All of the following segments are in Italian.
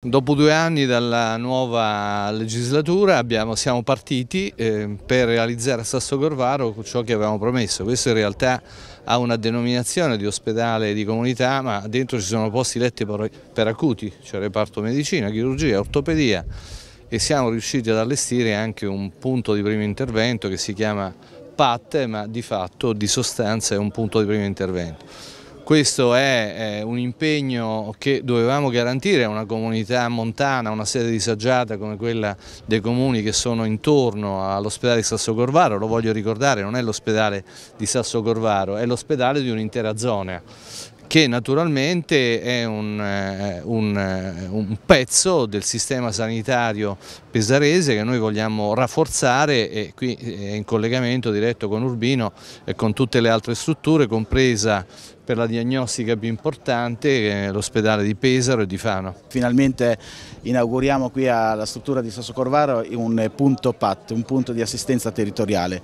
Dopo due anni dalla nuova legislatura abbiamo, siamo partiti eh, per realizzare a Sasso Corvaro ciò che avevamo promesso. Questo in realtà ha una denominazione di ospedale di comunità, ma dentro ci sono posti letti per, per acuti, cioè reparto medicina, chirurgia, ortopedia e siamo riusciti ad allestire anche un punto di primo intervento che si chiama PAT, ma di fatto di sostanza è un punto di primo intervento. Questo è un impegno che dovevamo garantire a una comunità montana, una sede disagiata come quella dei comuni che sono intorno all'ospedale di Sasso Corvaro, lo voglio ricordare, non è l'ospedale di Sasso Corvaro, è l'ospedale di un'intera zona che naturalmente è un, eh, un, eh, un, pezzo del sistema sanitario pesarese che noi vogliamo rafforzare e qui eh, è in collegamento diretto con Urbino e con tutte le altre strutture, compresa per la diagnostica più importante l'ospedale di Pesaro e di Fano. Finalmente inauguriamo qui alla struttura di Sasso Corvaro un punto PAT, un punto di assistenza territoriale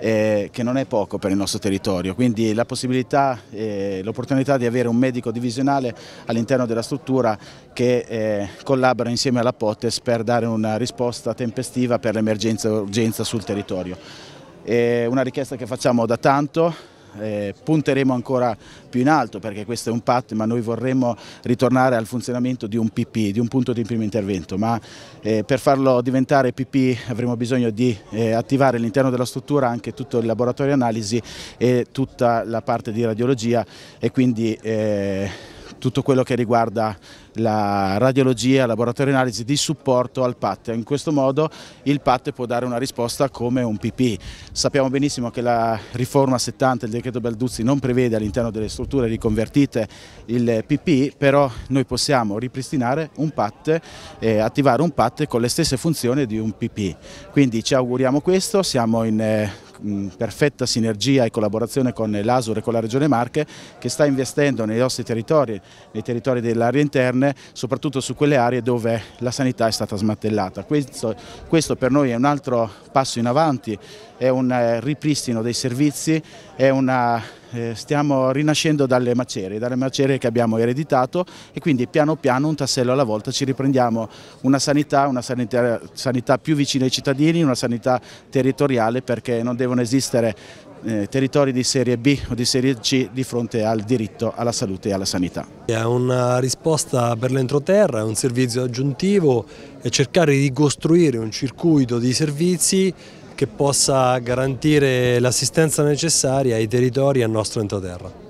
eh, che non è poco per il nostro territorio, quindi la possibilità eh, l'opportunità di avere un medico divisionale all'interno della struttura che eh, collabora insieme alla POTES per dare una risposta tempestiva per l'emergenza urgenza sul territorio. È una richiesta che facciamo da tanto, eh, punteremo ancora più in alto perché questo è un patto ma noi vorremmo ritornare al funzionamento di un PP, di un punto di primo intervento ma eh, per farlo diventare PP avremo bisogno di eh, attivare all'interno della struttura anche tutto il laboratorio analisi e tutta la parte di radiologia e quindi eh, tutto quello che riguarda la radiologia, laboratorio analisi di supporto al PAT. In questo modo il PAT può dare una risposta come un PP. Sappiamo benissimo che la riforma 70 il decreto Balduzzi non prevede all'interno delle strutture riconvertite il PP, però noi possiamo ripristinare un PAT e attivare un PAT con le stesse funzioni di un PP. Quindi ci auguriamo questo, siamo in eh, perfetta sinergia e collaborazione con l'ASUR e con la Regione Marche che sta investendo nei nostri territori, nei territori delle aree interne, soprattutto su quelle aree dove la sanità è stata smantellata. Questo, questo per noi è un altro passo in avanti, è un eh, ripristino dei servizi, è una eh, stiamo rinascendo dalle macerie, dalle macerie che abbiamo ereditato e quindi piano piano un tassello alla volta ci riprendiamo una sanità, una sanità, sanità più vicina ai cittadini, una sanità territoriale perché non devono esistere eh, territori di serie B o di serie C di fronte al diritto alla salute e alla sanità. È una risposta per l'entroterra, è un servizio aggiuntivo, è cercare di costruire un circuito di servizi che possa garantire l'assistenza necessaria ai territori e al nostro entroterra.